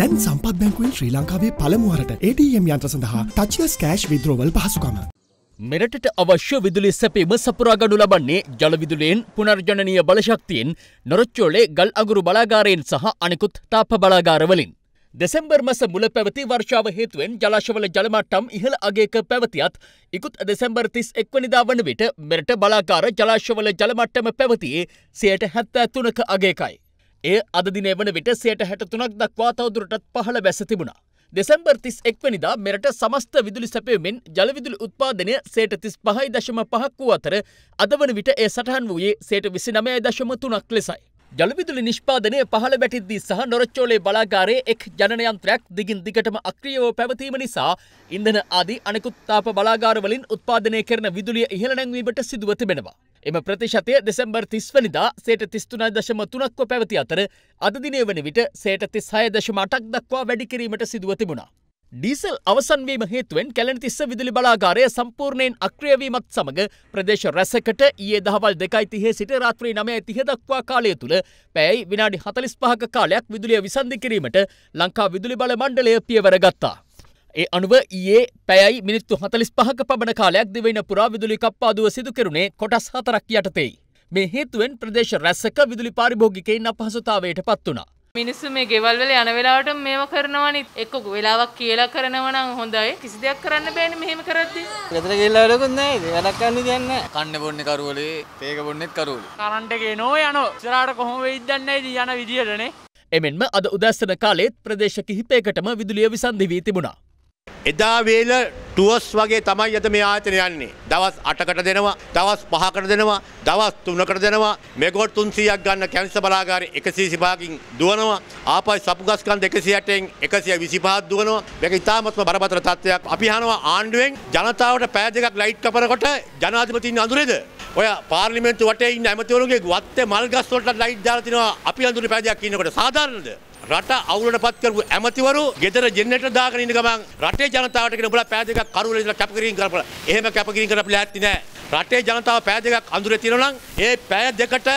දැන් සම්පත් බැංකුවෙන් ශ්‍රී ලංකාවේ පළමුුවරට ATM යන්ත්‍ර සඳහා තච්චියස් කෑශ් විද්‍රෝවල් පහසුකම. මෙරටට අවශ්‍ය විදුලි සැපීම සපුරාගඩු ලබන්නේ ජලවිදුලයෙන් පුනර්ජනනය බලශක්තියෙන් නොරොච්චෝලේ ගල් අගුරු බලාගාරයෙන් සහ අනෙකුත් තාප බලාගාරවලින්. දෙසෙම්බර් මස මුල පැවති වර්ෂාව හේතුවෙන් ජලාශවල ජලමට්ටම් ඉහළ අගේක පැවතියත් ඉකුත් දෙසැම්බර් තිස් එක්වනිදා වන විට මෙරට බලාකාර ජලාශවල ජලමට්ටම පැවතියේ සයට හැත්තෑ තුනක අගේකයි. එය අදදින වන විට සයට හැට තුනක් දක්වා තවදුරටත් පහළ බැස තිබුණා. දෙසැම්බර් තිස් එක්වනිදා මෙරට සමස්ත විදුලි සැපයමෙන් ජලවිදුලි උත්පාදනය සයට තිස් පහයි දශම පහක් වූ අතර අද වන විට ඒ සටහන් වූයේ සයට විසි නමය දශම තුනක් ලෙසයි. ජලවිදුලි නිෂ්පාදනය පහළ වැටිද්දී සහ නොරච්චෝලේ බලාගාරයේ එක් ජනයන්ත්‍රයක් දිගින් දිගටම අක්‍රියව පැවතීම නිසා ඉන්ධන ආදී අනෙකුත්තාප බලාගාරවලින් උත්පාදනය කරන විදුලිය ඉහළ නැංවීමට සිදුව තිබෙනවා. එම ප්‍රතිශතය දෙසැම්බර් තිස්වනිදා සේට තිස්තුනයි දශම තුනක්ව පැවති අතර අදදිනය වන විට සේට තිස් හය දශම අටක් දක්වා වැඩිකිරීමට සිදුව තිබුණා. ඩීසල් අවසන්වීම හේතුවෙන් කැලනිතිස්ස විදුලි බලාගාරය සම්පූර්ණයෙන් අක්‍රියවීමත් සමඟ ප්‍රදේශ රැසකට ඒ දහවල් දෙකයි තිහේ සිට රාත්‍රී නමය තිහ දක්වා කාලය තුළ පැයි විනාඩි හතලිස් පහක කාලයක් විදුලිය විසන්ධි කිරීමට ලංකා විදුලි බල මණ්ඩලය පියවරගත්තා. ඒ අනුව ඒ පැයි මිනිත්තු හතලිස් පහක පබන කාලයක් දිවෙන පුරා විදුලි කප්පාදුව සිදුකරුණේ කොටස් හතරක් යටතෙයි. මේ හේතුවෙන් ප්‍රදේශ රැස්සක විදුලි පාරිභෝගිකයින් අපහසතාවයට පත් වනා. මිනිස්සු මේ ගෙවල්වල යන වෙලාවට මේව කරනවනිත් එක්ක වෙලාවක් කියලා කරනවනම් හොඳයි කිසි දෙයක් කරන්න බෑනේ මෙහෙම කරද්දී. ගෙදර ගිහිල්ලා වැඩකුත් නැහැ ඉතින් වැඩක් කරන්න දෙයක් නැහැ. කන්න බොන්නේ කරවලේ, තේක බොන්නේත් කරවලේ. කරන්ට් එකේ නෝ යනෝ. ඉස්සරහට කොහොම වෙයිද දන්නේ නැහැ යන විදියටනේ. එමෙන්ම අද උදැසන කාලෙත් ප්‍රදේශ කිහිපයකටම විදුලිය විසන්ධි වී තිබුණා. එදා වේල ටුවස් වගේ තමයි ඇත මේ ආයතන යන්නේ. දවස් 8කට දෙනවා, දවස් 5කට දෙනවා, දවස් 3කට දෙනවා. මෙගොට් 300ක් ගන්න කැන්ස බලාගාරය 135කින් දුවනවා. ආපයි සපුගස් කන්ද 160ෙන් 125ක් දුවනවා. මේක ඉතාමත්ම බරපතල තත්ත්වයක්. අපි අහනවා ආණ්ඩුවෙන් ජනතාවට පෑ දෙකක් ලයිට් කපනකොට ජනාධිපතින් අඳුරේද? ඔය පාර්ලිමේන්තු වටේ ඉන්න ඇමතිවරුන්ගේ වත්තේ මල් ගස් වලට ලයිට් දාලා තිනවා අපි අඳුරේ පෑ දෙකක් ඉන්නකොට සාධාරණද? රට අවුලට පත් කරපු ඇමතිවරු ගෙදර ජෙනරේටර් දාගෙන ඉන්න ගමන් රටේ ජනතාවට කියන උඹලා පෑ දෙකක් කරුවල ඉඳලා කැපකිරීම කරපලා එහෙම කැපකිරීම කරපලා ඇත්ති නෑ රටේ ජනතාව පෑ දෙකක් අඳුරේ තියෙනවා නම් ඒ පෑ දෙකට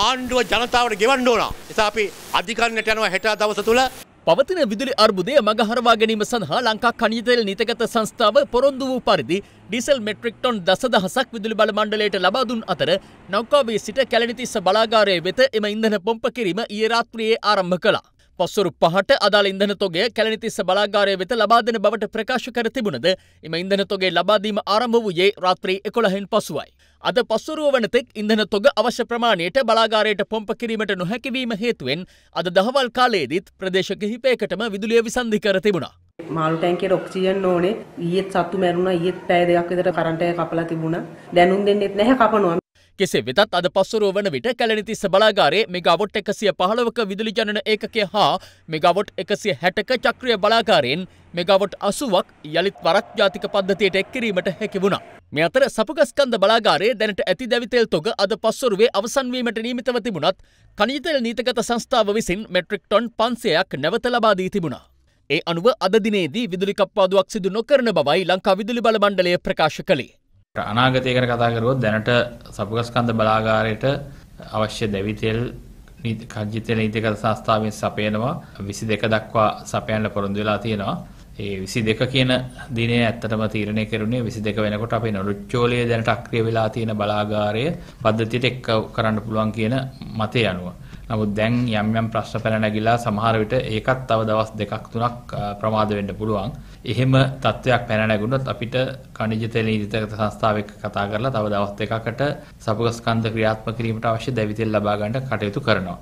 ආණ්ඩුව ජනතාවට ගෙවන්න ඕන. එසා අපි අධිකරණයට යනවා හෙට දවස තුල පවතින විදුලි අර්බුදය මගහරවා ගැනීම සඳහා ලංකා කණිතෙල් නිතගත සංස්ථාව පොරොන්දු වූ පරිදි ඩිසල් මෙට්‍රික් ටොන් දසදහසක් විදුලි බල මණ්ඩලයට ලබා දුන් අතර නෞකාවේ සිට කැලණිතිස්ස බලාගාරය වෙත එම ඉන්ධන පොම්ප කිරීම ඊයේ රාත්‍රියේ ආරම්භ කළා. පොස්සුරු පහට අදාළ ඉන්ධන තොගේ කැලනිතිස්ස බලාගාරය වෙත ලබාදෙන බවට ප්‍රකාශ කර තිබුණද එම ඉන්ධන තොගේ ලබාදීම ආරම්භ වූයේ රාත්‍රී එකොළහෙන් පසුවයි. අද පස්සුරුව වනතෙක් ඉන්ධන තොග අවශ්‍ය ප්‍රමාණයට බලාගාරයට පොම්ප කිරීමට නොහැකිවීම හේතුවෙන් අද දහවල් කාලයේදීත් ප්‍රදේශ කිහිපයකටම විදුලිය විසන්ධි කර තිබුණා. මාළු ටැංකියට ඔක්සිජන් ඕනේ. ඊයේත් සතු මැරුණා. ඊයේත් පැය දෙකක් විතර කරන්ට් එක කපලා තිබුණා. දැනුම් දෙන්නෙත් නැහැ කපනවා. කෙසේ වෙතත් අද පස්සුරුව වන විට කැලනිතිස්ස බලාගාරේ මෙගවොට් එකසිය පහළවක විදුලි ජනන ඒකකය හා මෙගවොට් එකසිය හැටක චක්‍රිය බලාගාරයෙන් මෙගවොට් අසුවක් යළිත් වරත් ජාතික පද්ධතියට එක්කිරීමට හැකි වුණා. මේ අතර සපුගස්කන්ද බලාගාරයේ දැනට ඇති දැවිතෙල් තොග අද පස්සොරුවේ අවසන්වීමට නීමිතව තිබුණත් කනීතෙල් නීතගත සංස්ථාව විසින් මෙට්‍රික් ටොන් පන්සයක් නැවත ලබා දී තිබුණා. ඒ අනුව අදදිනේදී විදුලි කප්පාදුවක් සිදු නොකරන බවයි ලංකා විදුලි බල මණ්ඩලය ප්‍රකාශ කළේ. අනාගතය ගැන කතා කරුවොත් දැනට සපුගස්කන්ධ බලාගාරයට අවශ්‍ය දැවි තෙල් කජ්ජි තෙල නීතිගත සංස්ථාවෙන් සපයනවා 22 දක්වා සපයන්න පොරොන්දු වෙලා තියෙනවා. ඒ 22 කියන දිනේ ඇත්තටම තීරණය කරුණේ 22 වෙනකොට අපේ නොරුච්චෝලයේ දැනට අක්‍රිය වෙලා තියෙන බලාගාරය පද්ධතියට එක්ක කරන්න පුළුවන් කියන මතය අනුව. නමුත් දැන් යම් යම් ප්‍රශ්න පැන නැගිලා සමහර විට ඒකත් තව දවස් දෙකක් තුනක් ප්‍රමාද වෙන්න පුළුවන්. එහෙම තත්වයක් පැන නැගුණොත් අපිට ඛනිජ තෙල නීතිගත සංස්ථාව එක්ක කතා කරලා තව දවස් දෙකකට සපක ස්කන්ධ ක්‍රියාත්මක කිරීමට අවශ්‍ය දැවිතෙල් ලබා ගන්න කටයුතු කරනවා.